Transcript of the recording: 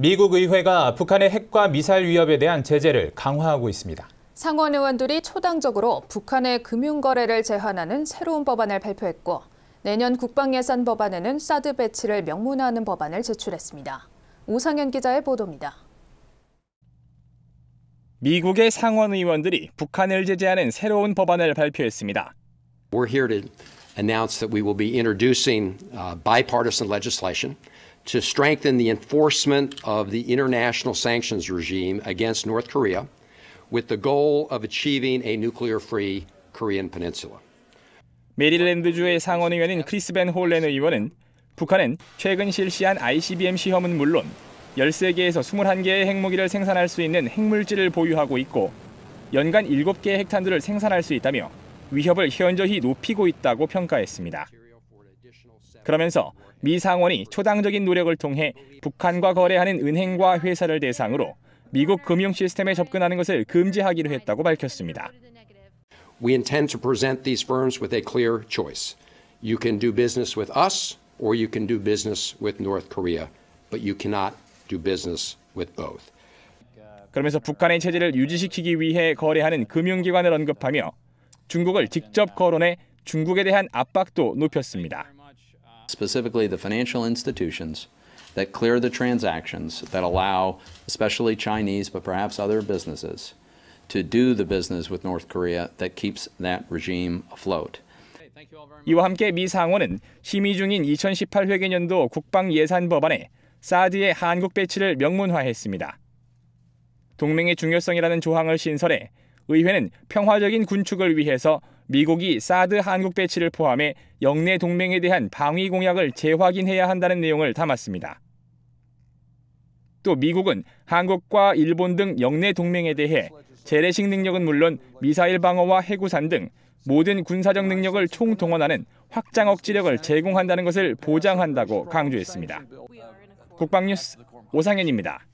미국 의회가 북한의 핵과 미사일 위협에 대한 제재를 강화하고 있습니다. 상원 의원들이 초당적으로 북한의 금융 거래를 제한하는 새로운 법안을 발표했고 내년 국방 예산 법안에는 사드 배치를 명문화하는 법안을 제출했습니다. 오상현 기자의 보도입니다. 미국의 상원 의원들이 북한을 제재하는 새로운 법안을 발표했습니다. We're here to announce that we will be introducing uh, bipartisan legislation. to strengthen the enforcement of the international sanctions regime against North Korea with the goal of achieving a nuclear-free Korean peninsula. 메릴랜드주의 상원의원인 크리스 벤 홀렌 의원은 북한은 최근 실시한 ICBM 시험은 물론 13개에서 21개의 핵무기를 생산할 수 있는 핵물질을 보유하고 있고 연간 7개의 핵탄두를 생산할 수 있다며 위협을 현저히 높이고 있다고 평가했습니다. 그러면서 미 상원이 초당적인 노력을 통해 북한과 거래하는 은행과 회사를 대상으로 미국 금융 시스템에 접근하는 것을 금지하기로 했다고 밝혔습니다. We intend to present these firms with a clear choice. You can do business with us or you can do business with North Korea, but you cannot do business with both. 그러면서 북한의 체제를 유지시키기 위해 거래하는 금융기관을 언급하며 중국을 직접 거론해 중국에 대한 압박도 높였습니다. specifically the financial institutions that clear the transactions that allow especially Chinese but perhaps other businesses to do the business with North Korea that keeps that regime afloat. 이와 함께 미 상원은 심의 중인 2018 회계년도 국방 예산 법안에 사드의 한국 배치를 명문화했습니다. 동맹의 중요성이라는 조항을 신설해 의회는 평화적인 군축을 위해서 미국이 사드 한국 배치를 포함해 영내 동맹에 대한 방위 공약을 재확인해야 한다는 내용을 담았습니다. 또 미국은 한국과 일본 등 영내 동맹에 대해 재래식 능력은 물론 미사일 방어와 해구산 등 모든 군사적 능력을 총동원하는 확장 억지력을 제공한다는 것을 보장한다고 강조했습니다. 국방뉴스 오상현입니다.